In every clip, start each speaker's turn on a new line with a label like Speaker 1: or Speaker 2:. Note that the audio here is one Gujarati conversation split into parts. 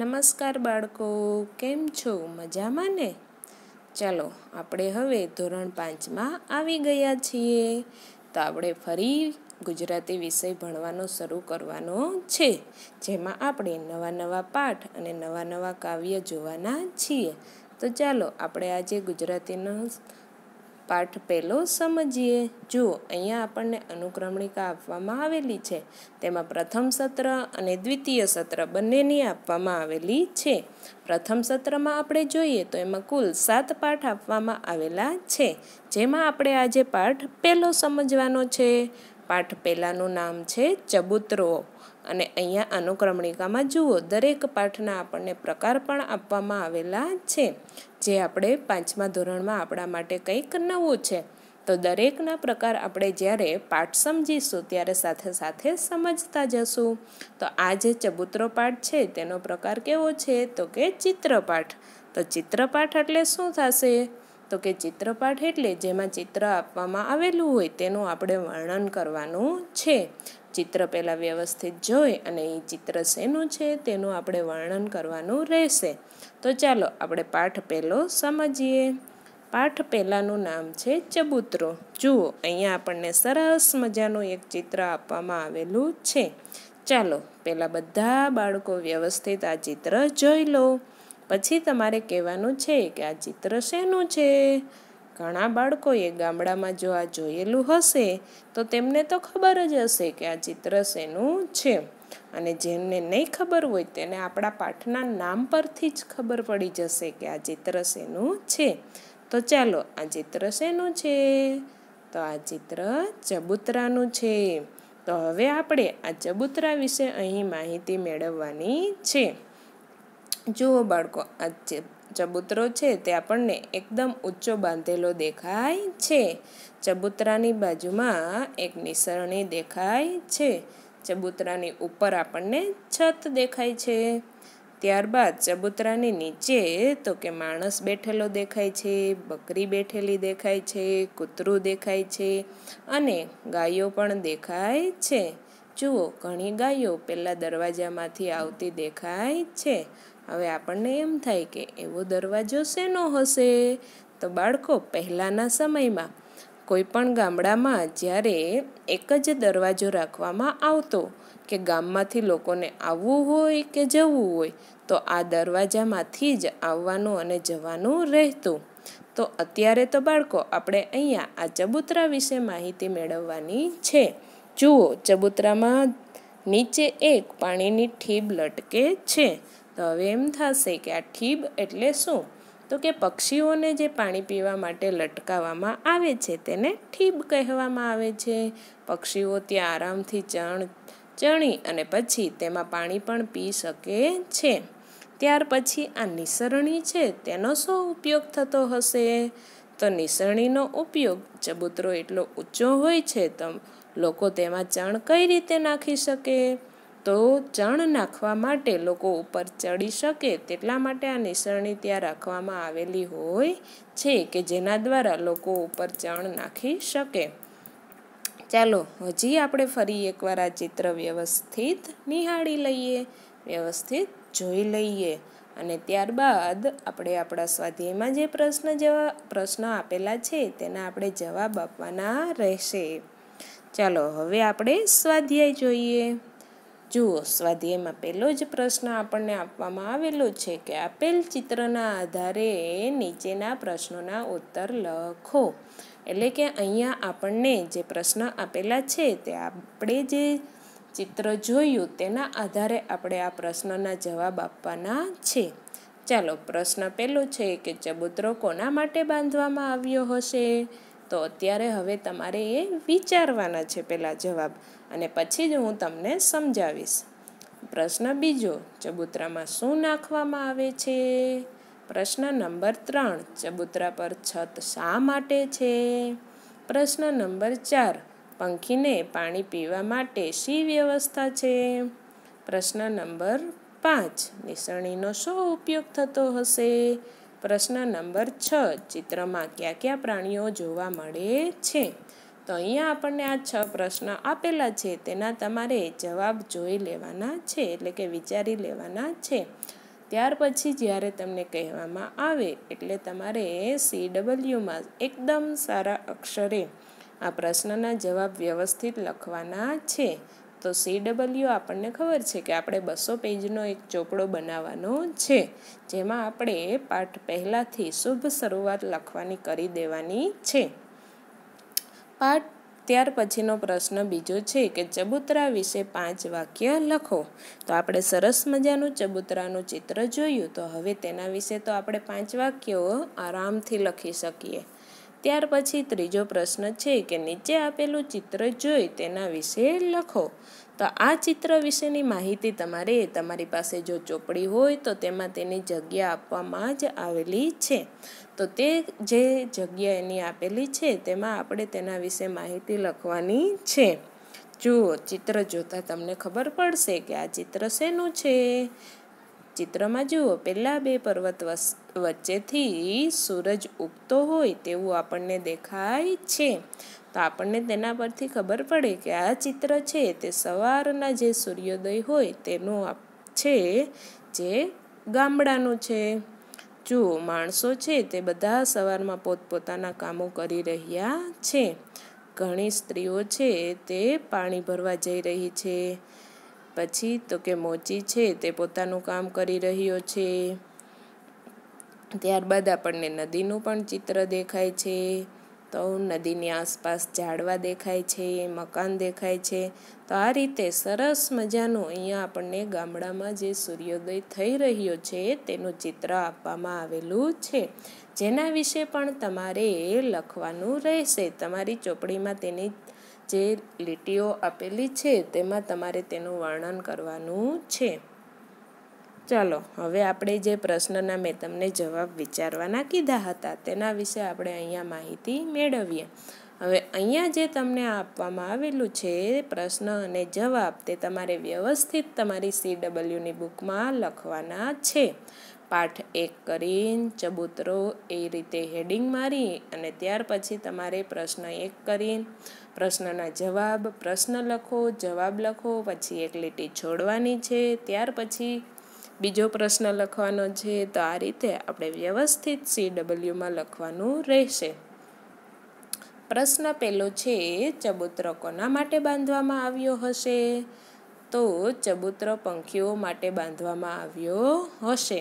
Speaker 1: નમસ્કાર બાળકો કેમ છો મજામાં ને ચાલો આપણે હવે ધોરણ પાંચમાં આવી ગયા છીએ તો આપણે ફરી ગુજરાતી વિષય ભણવાનો શરૂ કરવાનો છે જેમાં આપણે નવા નવા પાઠ અને નવા નવા કાવ્ય જોવાના છીએ તો ચાલો આપણે આજે ગુજરાતીનો પાઠ પહેલો સમજીએ જુઓ અહીંયા આપણને અનુક્રમણિકા આપવામાં આવેલી છે તેમાં પ્રથમ સત્ર અને દ્વિતીય સત્ર બંનેની આપવામાં આવેલી છે પ્રથમ સત્રમાં આપણે જોઈએ તો એમાં કુલ સાત પાઠ આપવામાં આવેલા છે જેમાં આપણે આજે પાઠ પહેલો સમજવાનો છે પાઠ પહેલાંનું નામ છે ચબૂતરો અને અહીંયા અનુક્રમણિકામાં જુઓ દરેક પાઠના આપણને પ્રકાર પણ આપવામાં આવેલા છે જે આપણે પાંચમા ધોરણમાં આપણા માટે કંઈક નવું છે તો દરેકના પ્રકાર આપણે જ્યારે પાઠ સમજીશું ત્યારે સાથે સાથે સમજતા જશું તો આ જે ચબૂતરો પાઠ છે તેનો પ્રકાર કેવો છે તો કે ચિત્રપાઠ તો ચિત્રપાઠ એટલે શું થશે તો કે ચિત્રપાઠ એટલે જેમાં ચિત્ર આપવામાં આવેલું હોય તેનું આપણે વર્ણન કરવાનું છે ચિત્ર પહેલાં વ્યવસ્થિત જોઈ અને એ ચિત્ર શેનું છે તેનું આપણે વર્ણન કરવાનું રહેશે તો ચાલો આપણે પાઠ પહેલો સમજીએ પાઠ પહેલાંનું નામ છે ચબૂતરો જુઓ અહીંયા આપણને સરસ મજાનું એક ચિત્ર આપવામાં આવેલું છે ચાલો પહેલાં બધા બાળકો વ્યવસ્થિત આ ચિત્ર જોઈ લો પછી તમારે કહેવાનું છે કે આ ચિત્ર શેનું છે ઘણા બાળકોએ ગામડામાં જો આ જોયેલું હશે તો તેમને તો ખબર જ હશે કે આ ચિત્રસેનું છે અને જેમને નહીં ખબર હોય તેને આપણા પાઠના નામ પરથી જ ખબર પડી જશે કે આ ચિત્રસેનું છે તો ચાલો આ ચિત્ર શેનું છે તો આ ચિત્ર ચબુતરાનું છે તો હવે આપણે આ ચબુતરા વિશે અહીં માહિતી મેળવવાની છે જુઓ બાળકો આ ચબૂતરો છે તે આપણને એકદમ ઊંચો બાંધેલો દેખાય છે ચબૂતરાની બાજુમાં એક નિસરણી દેખાય છે ચબૂતરાની ઉપર આપણને છત દેખાય છે ત્યારબાદ ચબૂતરાની નીચે તો કે માણસ બેઠેલો દેખાય છે બકરી બેઠેલી દેખાય છે કૂતરું દેખાય છે અને ગાયો પણ દેખાય છે જુઓ ઘણી ગાયો પહેલાં દરવાજામાંથી આવતી દેખાય છે હવે આપણને એમ થાય કે એવો દરવાજો શેનો હશે તો બાળકો પહેલાંના સમયમાં કોઈપણ ગામડામાં જ્યારે એક જ દરવાજો રાખવામાં આવતો કે ગામમાંથી લોકોને આવવું હોય કે જવું હોય તો આ દરવાજામાંથી જ આવવાનું અને જવાનું રહેતું તો અત્યારે તો બાળકો આપણે અહીંયા આ ચબૂતરા વિશે માહિતી મેળવવાની છે જુઓ ચબુતરામાં નીચે એક પાણીની ઠીબ લટકે છે તો હવે એમ થશે કે આ ઠીબ એટલે શું તો કે પક્ષીઓને જે પાણી પીવા માટે લટકાવવામાં આવે છે તેને ઠીબ કહેવામાં આવે છે પક્ષીઓ ત્યાં આરામથી ચણ ચણી અને પછી તેમાં પાણી પણ પી શકે છે ત્યાર પછી આ નિસરણી છે તેનો શું ઉપયોગ થતો હશે તો નિસરણીનો ઉપયોગ ચબૂતરો એટલો ઊંચો હોય છે તો લોકો તેમાં ચણ કઈ રીતે નાખી શકે તો ચણ નાખવા માટે લોકો ઉપર ચડી શકે તેટલા માટે આ નિસરણી ત્યાં રાખવામાં આવેલી હોય છે કે જેના દ્વારા લોકો ઉપર ચણ નાખી શકે ચાલો હજી આપણે ફરી એકવાર આ ચિત્ર વ્યવસ્થિત નિહાળી લઈએ વ્યવસ્થિત જોઈ લઈએ અને ત્યારબાદ આપણે આપણા સ્વાધ્યાયમાં જે પ્રશ્ન જેવા પ્રશ્ન આપેલા છે તેના આપણે જવાબ આપવાના રહેશે ચાલો હવે આપણે સ્વાધ્યાય જોઈએ જુઓ સ્વાધ્યાયમાં પહેલો જ પ્રશ્ન આપણને આપવામાં આવેલો છે કે આપેલ ચિત્રના આધારે નીચેના પ્રશ્નોના ઉત્તર લખો એટલે કે અહીંયા આપણને જે પ્રશ્ન આપેલા છે તે આપણે જે ચિત્ર જોયું તેના આધારે આપણે આ પ્રશ્નના જવાબ આપવાના છે ચાલો પ્રશ્ન પહેલો છે કે ચબૂતરો કોના માટે બાંધવામાં આવ્યો હશે તો અત્યારે હવે તમારે એ વિચારવાના છે પહેલાં જવાબ અને પછી જ હું તમને સમજાવીશ પ્રશ્ન બીજો ચબૂતરામાં શું નાખવામાં આવે છે પ્રશ્ન નંબર ત્રણ ચબૂતરા પર છત શા માટે છે પ્રશ્ન નંબર ચાર પંખીને પાણી પીવા માટે શી વ્યવસ્થા છે પ્રશ્ન નંબર પાંચ નિસરણીનો શો ઉપયોગ થતો હશે પ્રશ્ન નંબર છ ચિત્રમાં કયા કયા પ્રાણીઓ જોવા મળે છે તો અહીંયા આપણને આ છ પ્રશ્ન આપેલા છે તેના તમારે જવાબ જોઈ લેવાના છે એટલે કે વિચારી લેવાના છે ત્યાર પછી જ્યારે તમને કહેવામાં આવે એટલે તમારે સી ડબલ્યુમાં એકદમ સારા અક્ષરે આ પ્રશ્નના જવાબ વ્યવસ્થિત લખવાના છે તો સી ડબલ્યુ આપણને ખબર છે કે આપણે બસો પેજનો એક ચોપડો બનાવવાનો છે જેમાં આપણે પાઠ પહેલાંથી શુભ શરૂઆત લખવાની કરી દેવાની છે પાઠ ત્યાર પછીનો પ્રશ્ન બીજો છે કે ચબુતરા વિશે પાંચ વાક્ય લખો તો આપણે સરસ મજાનું ચબુતરાનું ચિત્ર જોયું તો હવે તેના વિશે તો આપણે પાંચ વાક્યો આરામથી લખી શકીએ ત્યાર પછી ત્રીજો પ્રશ્ન છે કે નીચે આપેલું ચિત્ર જોઈ તેના વિશે લખો તો આ ચિત્ર વિશેની માહિતી તમારે તમારી પાસે જો ચોપડી હોય તો તેમાં તેની જગ્યા આપવામાં જ આવેલી છે તો તે જે જગ્યા એની આપેલી છે તેમાં આપણે તેના વિશે માહિતી લખવાની છે જુઓ ચિત્ર જોતાં તમને ખબર પડશે કે આ ચિત્ર શેનું છે ચિત્રમાં જુઓ પહેલાં બે પર્વત વચ્ચેથી સૂરજ ઉગતો હોય તેવું આપણને દેખાય છે તો આપણને તેના પરથી ખબર પડે કે આ ચિત્ર છે તે સવારના જે સૂર્યોદય હોય તેનું છે જે ગામડાનું છે જુઓ માણસો છે તે બધા સવારમાં પોતપોતાના કામો કરી રહ્યા છે ઘણી સ્ત્રીઓ છે તે પાણી ભરવા જઈ રહી છે પછી તો કે મોચી છે તે પોતાનું કામ કરી રહ્યો છે ત્યારબાદ આપણને નદીનું પણ ચિત્ર દેખાય છે તો નદીની આસપાસ ઝાડવા દેખાય છે મકાન દેખાય છે તો આ રીતે સરસ મજાનું અહીંયા આપણને ગામડામાં જે સૂર્યોદય થઈ રહ્યો છે તેનું ચિત્ર આપવામાં આવેલું છે જેના વિશે પણ તમારે લખવાનું રહેશે તમારી ચોપડીમાં તેની જે લીટીઓ આપેલી છે તેમાં તમારે તેનું વર્ણન કરવાનું છે ચાલો હવે આપણે જે પ્રશ્નના મેં તમને જવાબ વિચારવાના કીધા હતા તેના વિશે આપણે અહીંયા માહિતી મેળવીએ હવે અહીંયા જે તમને આપવામાં આવેલું છે પ્રશ્ન અને જવાબ તે તમારે વ્યવસ્થિત તમારી સી ડબલ્યુની બુકમાં લખવાના છે પાઠ એક કરીને ચબૂતરો એ રીતે હેડિંગ મારી અને ત્યાર પછી તમારે પ્રશ્ન એક કરીને પ્રશ્નના જવાબ પ્રશ્ન લખો જવાબ લખો પછી એક લીટી છોડવાની છે ત્યાર પછી બીજો પ્રશ્ન લખવાનો છે તો આ રીતે આપણે વ્યવસ્થિત સી ડબલ્યુમાં લખવાનું રહેશે પ્રશ્ન પહેલો છે ચબૂતરો કોના માટે બાંધવામાં આવ્યો હશે તો ચબૂતરો પંખીઓ માટે બાંધવામાં આવ્યો હશે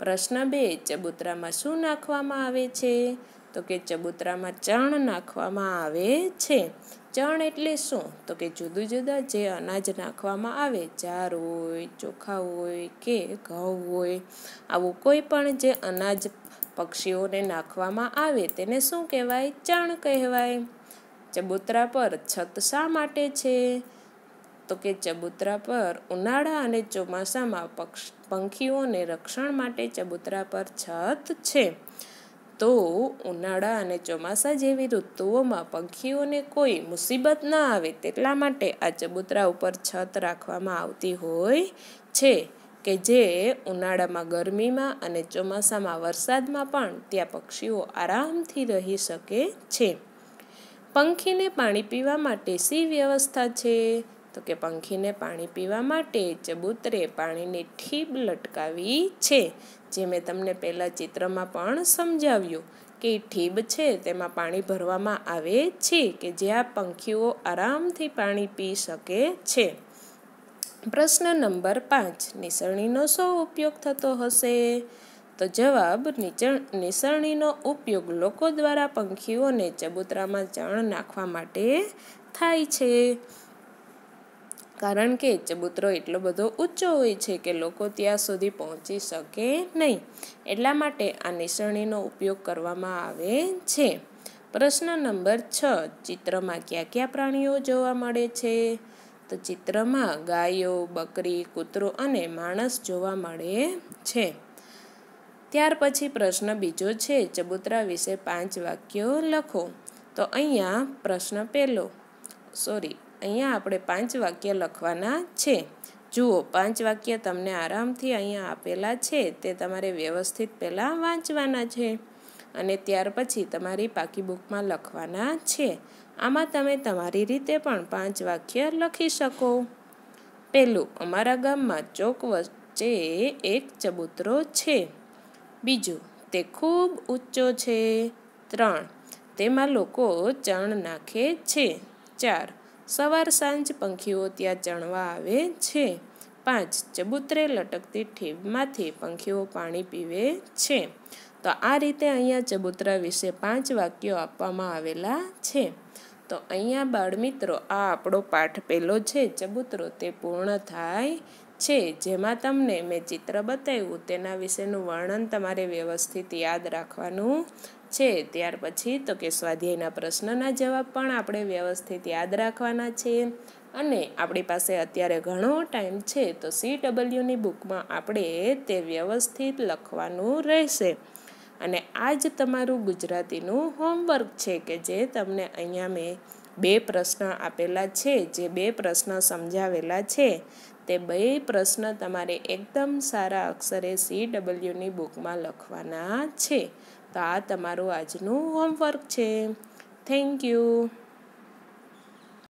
Speaker 1: પ્રશ્ન બે ચબુતરામાં શું નાખવામાં આવે છે તો કે ચબુતરામાં ચણ નાખવામાં આવે છે ચણ એટલે શું તો કે જુદું જુદા જે અનાજ નાખવામાં આવે ચાર હોય ચોખા હોય કે ઘઉં હોય આવું કોઈ પણ જે અનાજ પક્ષીઓને નાખવામાં આવે તેને શું કહેવાય ચણ કહેવાય ચબુતરા પર છત શા માટે છે તો કે ચબુતરા પર ઉનાળા અને ચોમાસામાં પક્ષ પંખીઓને રક્ષણ માટે ચબુતરા પર છત છે તો ઉનાળા અને ચોમાસા જેવી ઋતુઓમાં પંખીઓને કોઈ મુસીબત ન આવે તેટલા માટે આ ચબુતરા ઉપર છત રાખવામાં આવતી હોય છે કે જે ઉનાળામાં ગરમીમાં અને ચોમાસામાં વરસાદમાં પણ ત્યાં પક્ષીઓ આરામથી રહી શકે છે પંખીને પાણી પીવા માટે સી વ્યવસ્થા છે તો કે પંખીને પાણી પીવા માટે ચબૂતરે પાણીની ઠીબ લટકાવી છે જે મેં તમને પહેલાં ચિત્રમાં પણ સમજાવ્યું કે ઠીબ છે તેમાં પાણી ભરવામાં આવે છે કે જ્યાં પંખીઓ આરામથી પાણી પી શકે છે પ્રશ્ન નંબર પાંચ નિસરણીનો શો ઉપયોગ થતો હશે તો જવાબ નિસરણીનો ઉપયોગ લોકો દ્વારા પંખીઓને ચબૂતરામાં ચણ નાખવા માટે થાય છે કારણ કે ચબૂતરો એટલો બધો ઊંચો હોય છે કે લોકો ત્યાં સુધી પહોંચી શકે નહીં એટલા માટે આ નિસરણીનો ઉપયોગ કરવામાં આવે છે પ્રશ્ન નંબર છ ચિત્રમાં કયા કયા પ્રાણીઓ જોવા મળે છે તો ચિત્રમાં ગાયો બકરી કૂતરો અને માણસ જોવા મળે છે ત્યાર પછી પ્રશ્ન બીજો છે ચબૂતરા વિશે પાંચ વાક્યો લખો તો અહીંયા પ્રશ્ન પહેલો સોરી અહીંયા આપણે પાંચ વાક્ય લખવાના છે જુઓ પાંચ વાક્ય તમને આરામથી અહીંયા આપેલા છે તે તમારે વ્યવસ્થિત પહેલાં વાંચવાના છે અને ત્યાર પછી તમારી પાકી બુકમાં લખવાના છે આમાં તમે તમારી રીતે પણ પાંચ વાક્ય લખી શકો પહેલું અમારા ગામમાં ચોક વચ્ચે એક ચબૂતરો છે બીજું તે ખૂબ ઊંચો છે ત્રણ તેમાં લોકો ચણ નાખે છે ચાર સવાર સાંજ પંખીઓ ત્યાં ચણવા આવે છે પાંચ ચબૂતરે લટકતી ઠીબમાંથી પંખીઓ પાણી પીવે છે તો આ રીતે અહીંયા ચબૂતરા વિશે પાંચ વાક્યો આપવામાં આવેલા છે તો અહીંયા બાળમિત્રો આ આપણો પાઠ પહેલો છે ચબૂતરો તે પૂર્ણ થાય છે જેમાં તમને મેં ચિત્ર બતાવ્યું તેના વિશેનું વર્ણન તમારે વ્યવસ્થિત યાદ રાખવાનું છે ત્યાર પછી તો કે સ્વાધ્યાયના પ્રશ્નના જવાબ પણ આપણે વ્યવસ્થિત યાદ રાખવાના છે અને આપણી પાસે અત્યારે ઘણો ટાઈમ છે તો સી ડબલ્યુની બુકમાં આપણે તે વ્યવસ્થિત લખવાનું રહેશે અને આ જ તમારું ગુજરાતીનું હોમવર્ક છે કે જે તમને અહીંયા મેં બે પ્રશ્ન આપેલા છે જે બે પ્રશ્ન સમજાવેલા છે તે બે પ્રશ્ન તમારે એકદમ સારા અક્ષરે સી ડબલ્યુની બુકમાં લખવાના છે તો આ તમારું આજનું હોમવર્ક છે થેન્ક યુ